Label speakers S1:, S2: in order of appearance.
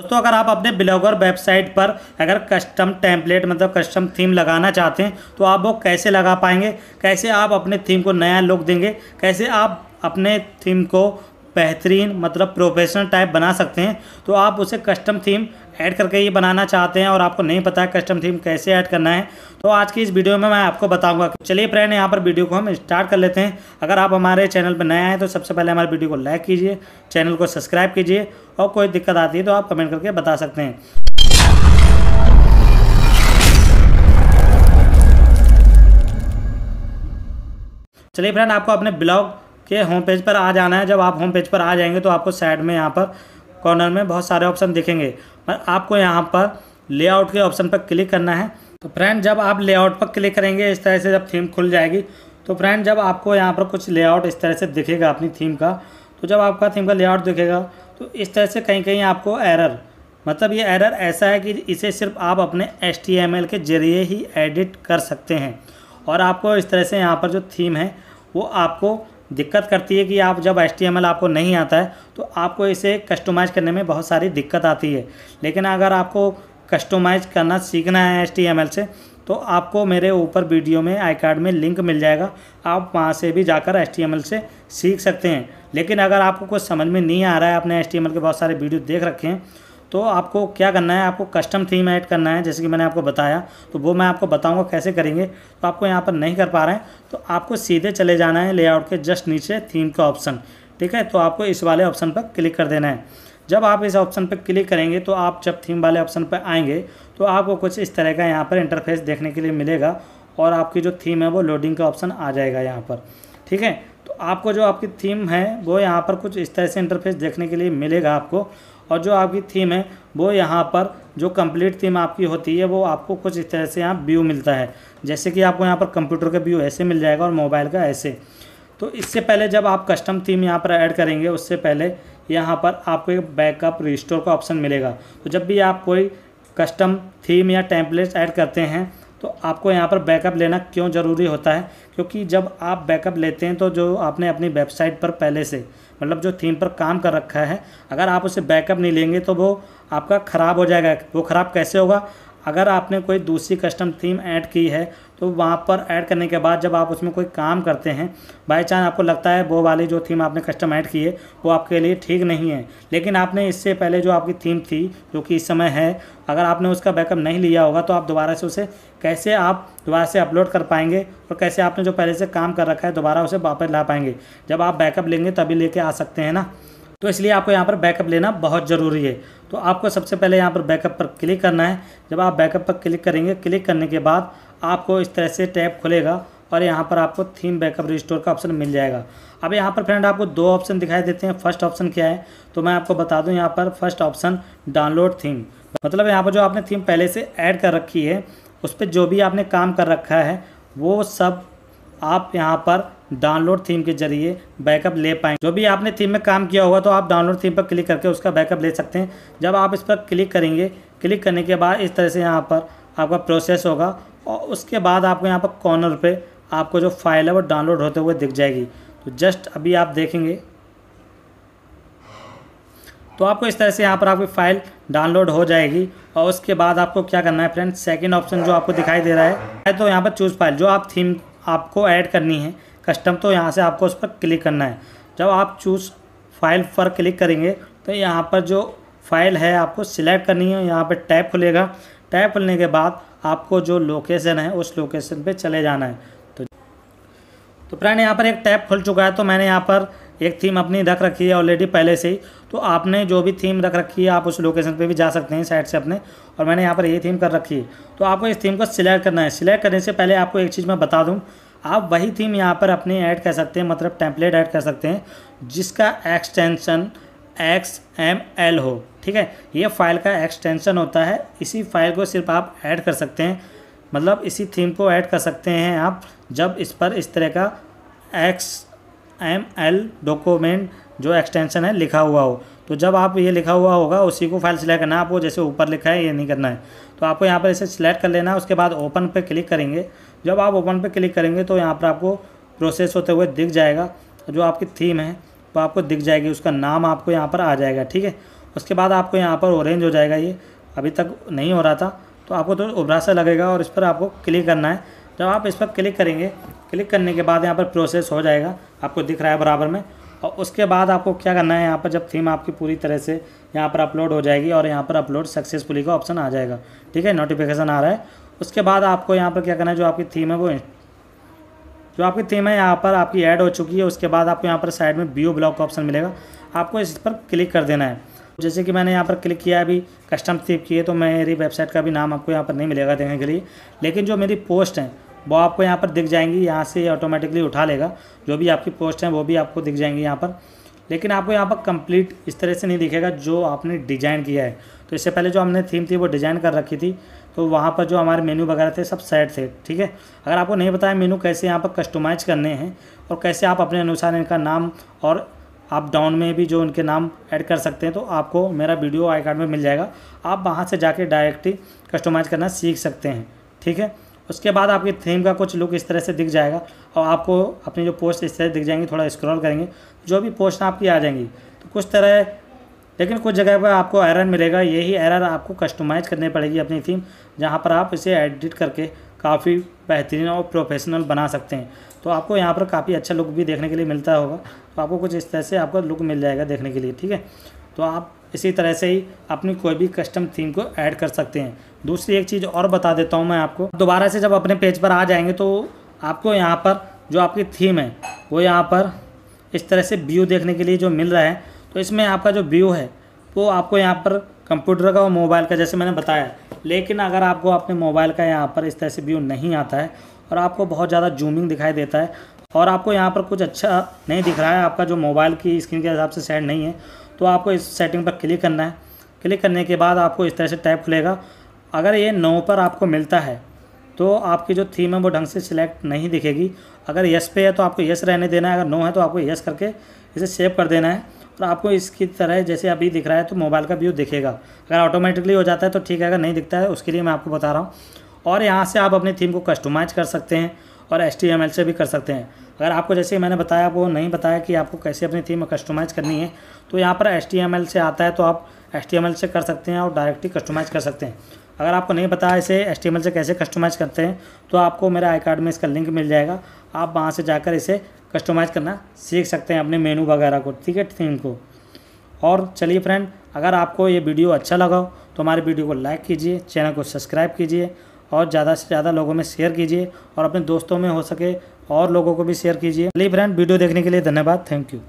S1: दोस्तों अगर आप अपने ब्लॉगर वेबसाइट पर अगर कस्टम टैंपलेट मतलब कस्टम थीम लगाना चाहते हैं तो आप वो कैसे लगा पाएंगे कैसे आप अपने थीम को नया लुक देंगे कैसे आप अपने थीम को बेहतरीन मतलब प्रोफेशनल टाइप बना सकते हैं तो आप उसे कस्टम थीम ऐड करके ये बनाना चाहते हैं और आपको नहीं पता है कस्टम थीम कैसे ऐड करना है तो आज की इस वीडियो में मैं आपको बताऊंगा चलिए फ्रेंड यहाँ पर वीडियो को हम स्टार्ट कर लेते हैं अगर आप हमारे चैनल पर नए हैं तो सबसे पहले हमारे वीडियो को लाइक कीजिए चैनल को सब्सक्राइब कीजिए और कोई दिक्कत आती है तो आप कमेंट करके बता सकते हैं चलिए फ्रेंड आपको अपने ब्लॉग के होम पेज पर आ जाना है जब आप होम पेज पर आ जाएंगे तो आपको साइड में यहाँ पर कॉर्नर में बहुत सारे ऑप्शन दिखेंगे पर आपको यहाँ पर लेआउट के ऑप्शन पर क्लिक करना है तो फ्रेंड जब आप लेआउट पर क्लिक करेंगे इस तरह से जब थीम खुल जाएगी तो फ्रेंड जब आपको यहाँ पर कुछ लेआउट इस तरह से दिखेगा अपनी थीम का तो जब आपका थीम का लेआउट दिखेगा तो इस तरह से कहीं कहीं आपको एरर मतलब ये एरर ऐसा है कि इसे सिर्फ आप अपने एस के ज़रिए ही एडिट कर सकते हैं और आपको इस तरह से यहाँ पर जो थीम है वो आपको दिक्कत करती है कि आप जब एस आपको नहीं आता है तो आपको इसे कस्टमाइज़ करने में बहुत सारी दिक्कत आती है लेकिन अगर आपको कस्टमाइज़ करना सीखना है एस से तो आपको मेरे ऊपर वीडियो में आई कार्ड में लिंक मिल जाएगा आप वहाँ से भी जाकर एस से सीख सकते हैं लेकिन अगर आपको कुछ समझ में नहीं आ रहा है आपने एस के बहुत सारे वीडियो देख रखे हैं तो आपको क्या करना है आपको कस्टम थीम ऐड करना है जैसे कि मैंने आपको बताया तो वो मैं आपको बताऊंगा कैसे करेंगे तो आपको यहाँ पर नहीं कर पा रहे हैं तो आपको सीधे चले जाना है लेआउट के जस्ट नीचे थीम का ऑप्शन ठीक है तो आपको इस वाले ऑप्शन पर क्लिक कर देना है जब आप इस ऑप्शन पर क्लिक करेंगे तो आप जब थीम वाले ऑप्शन पर आएंगे तो आपको कुछ इस तरह का यहाँ पर इंटरफेस देखने के लिए मिलेगा और आपकी जो थीम है वो लोडिंग का ऑप्शन आ जाएगा यहाँ पर ठीक है तो आपको जो आपकी थीम है वो यहाँ पर कुछ इस तरह से इंटरफेस देखने के लिए मिलेगा आपको और जो आपकी थीम है वो यहाँ पर जो कंप्लीट थीम आपकी होती है वो आपको कुछ इस तरह से यहाँ व्यू मिलता है जैसे कि आपको यहाँ पर कंप्यूटर का व्यू ऐसे मिल जाएगा और मोबाइल का ऐसे तो इससे पहले जब आप कस्टम थीम यहाँ पर ऐड करेंगे उससे पहले यहाँ पर आपको एक बैकअप रिस्टोर का ऑप्शन मिलेगा तो जब भी आप कोई कस्टम थीम या टैंपलेट ऐड करते हैं तो आपको यहाँ पर बैकअप लेना क्यों ज़रूरी होता है क्योंकि जब आप बैकअप लेते हैं तो जो आपने अपनी वेबसाइट पर पहले से मतलब जो थीम पर काम कर रखा है अगर आप उसे बैकअप नहीं लेंगे तो वो आपका ख़राब हो जाएगा वो ख़राब कैसे होगा अगर आपने कोई दूसरी कस्टम थीम ऐड की है तो वहाँ पर ऐड करने के बाद जब आप उसमें कोई काम करते हैं बाई चांस आपको लगता है वो वाली जो थीम आपने कस्टम ऐड की है वो आपके लिए ठीक नहीं है लेकिन आपने इससे पहले जो आपकी थीम थी जो कि इस समय है अगर आपने उसका बैकअप नहीं लिया होगा तो आप दोबारा से उसे कैसे आप दोबारा से अपलोड कर पाएंगे और कैसे आपने जो पहले से काम कर रखा है दोबारा उसे वापस ला पाएंगे जब आप बैकअप लेंगे तभी ले आ सकते हैं ना तो इसलिए आपको यहाँ पर बैकअप लेना बहुत ज़रूरी है तो आपको सबसे पहले यहाँ पर बैकअप पर क्लिक करना है जब आप बैकअप पर क्लिक करेंगे क्लिक करने के बाद आपको इस तरह से टैब खुलेगा और यहाँ पर आपको थीम बैकअप रिस्टोर का ऑप्शन मिल जाएगा अब यहाँ पर फ्रेंड आपको दो ऑप्शन दिखाई देते हैं फर्स्ट ऑप्शन क्या है तो मैं आपको बता दूँ यहाँ पर फर्स्ट ऑप्शन डाउनलोड थीम मतलब यहाँ पर जो आपने थीम पहले से ऐड कर रखी है उस पर जो भी आपने काम कर रखा है वो सब आप यहाँ पर डाउनलोड थीम के जरिए बैकअप ले पाएंगे जो भी आपने थीम में काम किया होगा तो आप डाउनलोड थीम पर क्लिक करके उसका बैकअप ले सकते हैं जब आप इस पर क्लिक करेंगे क्लिक करने के बाद इस तरह से यहाँ पर आपका प्रोसेस होगा और उसके बाद आपको यहाँ पर कॉर्नर पर आपको जो फाइल है वो डाउनलोड होते हुए दिख जाएगी तो जस्ट अभी आप देखेंगे तो आपको इस तरह से यहाँ पर आपकी फ़ाइल डाउनलोड हो जाएगी और उसके बाद आपको क्या करना है फ्रेंड सेकंड ऑप्शन जो आपको दिखाई दे रहा है तो यहाँ पर चूज़ फाइल जो आप थीम आपको ऐड करनी है कस्टम तो यहाँ से आपको उस पर क्लिक करना है जब आप चूज़ फाइल पर क्लिक करेंगे तो यहाँ पर जो फाइल है आपको सिलेक्ट करनी है यहाँ पर टैप खुलेगा टैप खुलने के बाद आपको जो लोकेशन है उस लोकेशन पे चले जाना है तो तो फ्रेंड यहाँ पर एक टैप खुल चुका है तो मैंने यहाँ पर एक थीम अपनी रख रखी है ऑलरेडी पहले से ही तो आपने जो भी थीम रख रखी है आप उस लोकेशन पे भी जा सकते हैं साइड से अपने और मैंने यहाँ पर ये थीम कर रखी है तो आपको इस थीम को सिलेक्ट करना है सिलेक्ट करने से पहले आपको एक चीज़ मैं बता दूँ आप वही थीम यहाँ पर अपने ऐड कर सकते हैं मतलब टेम्पलेट ऐड कर सकते हैं जिसका एक्सटेंशन एक्स एम एल हो ठीक है ये फाइल का एक्सटेंशन होता है इसी फाइल को सिर्फ आप ऐड कर सकते हैं मतलब इसी थीम को ऐड कर सकते हैं आप जब इस पर इस तरह का एक्स एम एल डॉक्यूमेंट जो एक्सटेंशन है लिखा हुआ हो तो जब आप ये लिखा हुआ होगा उसी को फाइल सिलेक्ट करना है आपको जैसे ऊपर लिखा है ये नहीं करना है तो आपको यहाँ पर इसे सिलेक्ट कर लेना है उसके बाद ओपन पर क्लिक करेंगे जब आप ओपन पर क्लिक करेंगे तो यहाँ पर आपको प्रोसेस होते हुए दिख जाएगा जो आपकी थीम है वो आपको दिख जाएगी उसका नाम आपको यहाँ पर आ जाएगा ठीक है उसके बाद आपको यहाँ पर ऑरेंज हो जाएगा ये अभी तक नहीं हो रहा था तो आपको तो उभरा सा लगेगा और इस पर आपको क्लिक करना है जब आप इस पर क्लिक करेंगे क्लिक करने के बाद यहाँ पर प्रोसेस हो जाएगा आपको दिख रहा है बराबर में और उसके बाद आपको क्या करना है यहाँ पर जब थीम आपकी पूरी तरह से यहाँ पर अपलोड हो जाएगी और यहाँ पर अपलोड सक्सेसफुली का ऑप्शन आ जाएगा ठीक है नोटिफिकेशन आ रहा है उसके बाद आपको यहाँ पर क्या करना है जो आपकी थीम है वो जो आपकी थीम है यहाँ पर आपकी ऐड हो चुकी है उसके बाद आपको यहाँ पर साइड में व्यू ब्लॉक का ऑप्शन मिलेगा आपको इस पर क्लिक कर देना है जैसे कि मैंने यहाँ पर क्लिक किया अभी कस्टम की किए तो मेरी वेबसाइट का भी नाम आपको यहाँ पर नहीं मिलेगा देखने के लिए लेकिन जो मेरी पोस्ट हैं वो आपको यहाँ पर दिख जाएंगी यहाँ से ऑटोमेटिकली उठा लेगा जो भी आपकी पोस्ट हैं वो भी आपको दिख जाएंगी यहाँ पर लेकिन आपको यहाँ पर कंप्लीट इस तरह से नहीं दिखेगा जो आपने डिजाइन किया है तो इससे पहले जो हमने थीम थी वो डिज़ाइन कर रखी थी तो वहाँ पर जो हमारे मेनू वगैरह थे सब सेट थे ठीक है अगर आपको नहीं बताया मेनू कैसे यहाँ पर कस्टमाइज़ करने हैं और कैसे आप अपने अनुसार इनका नाम और आप डाउन में भी जो उनके नाम ऐड कर सकते हैं तो आपको मेरा वीडियो आई कार्ड में मिल जाएगा आप वहाँ से जाके डायरेक्टली कस्टमाइज़ करना सीख सकते हैं ठीक है उसके बाद आपकी थीम का कुछ लुक इस तरह से दिख जाएगा और आपको अपनी जो पोस्ट इस तरह दिख जाएंगी थोड़ा स्क्रॉल करेंगे जो भी पोस्ट आपकी आ जाएंगी तो कुछ तरह लेकिन कुछ जगह पर आपको एरर मिलेगा यही एरर आपको कस्टमाइज़ करनी पड़ेगी अपनी थीम जहाँ पर आप इसे एडिट करके काफ़ी बेहतरीन और प्रोफेशनल बना सकते हैं तो आपको यहाँ पर काफ़ी अच्छा लुक भी देखने के लिए मिलता होगा तो आपको कुछ इस तरह से आपका लुक मिल जाएगा देखने के लिए ठीक है तो आप इसी तरह से ही अपनी कोई भी कस्टम थीम को ऐड कर सकते हैं दूसरी एक चीज़ और बता देता हूँ मैं आपको दोबारा से जब अपने पेज पर आ जाएंगे तो आपको यहाँ पर जो आपकी थीम है वो यहाँ पर इस तरह से व्यू देखने के लिए जो मिल रहा है तो इसमें आपका जो व्यू है वो आपको यहाँ पर कंप्यूटर का और मोबाइल का जैसे मैंने बताया लेकिन अगर आपको अपने मोबाइल का यहाँ पर इस तरह से व्यू नहीं आता है और आपको बहुत ज़्यादा जूमिंग दिखाई देता है और आपको यहाँ पर कुछ अच्छा नहीं दिख रहा है आपका जो मोबाइल की स्क्रीन के हिसाब से सेट नहीं है तो आपको इस सेटिंग पर क्लिक करना है क्लिक करने के बाद आपको इस तरह से टैप खुलेगा अगर ये नो पर आपको मिलता है तो आपकी जो थीम है वो ढंग से सिलेक्ट नहीं दिखेगी अगर यस पे है तो आपको यस रहने देना है अगर नो है तो आपको यस करके इसे सेव कर देना है और आपको इसकी तरह जैसे अभी दिख रहा है तो मोबाइल का व्यू दिखेगा अगर ऑटोमेटिकली हो जाता है तो ठीक है अगर नहीं दिखता है उसके लिए मैं आपको बता रहा हूँ और यहाँ से आप अपनी थीम को कस्टमाइज कर सकते हैं और एस से भी कर सकते हैं अगर आपको जैसे मैंने बताया वो नहीं बताया कि आपको कैसे अपनी थीम कस्टमाइज़ करनी है तो यहाँ पर एस से आता है तो आप एस से कर सकते हैं और डायरेक्टली कस्टमाइज़ कर सकते हैं अगर आपको नहीं पता इसे एस से कैसे कस्टमाइज़ करते हैं तो आपको मेरे आई कार्ड में इसका लिंक मिल जाएगा आप वहाँ से जाकर इसे कस्टमाइज़ करना सीख सकते हैं अपने मेनू वगैरह को ठीक है थीम को और चलिए फ्रेंड अगर आपको ये वीडियो अच्छा लगा हो तो हमारे वीडियो को लाइक कीजिए चैनल को सब्सक्राइब कीजिए और ज़्यादा से ज़्यादा लोगों में शेयर कीजिए और अपने दोस्तों में हो सके और लोगों को भी शेयर कीजिए अली ब्रांड वीडियो देखने के लिए धन्यवाद थैंक यू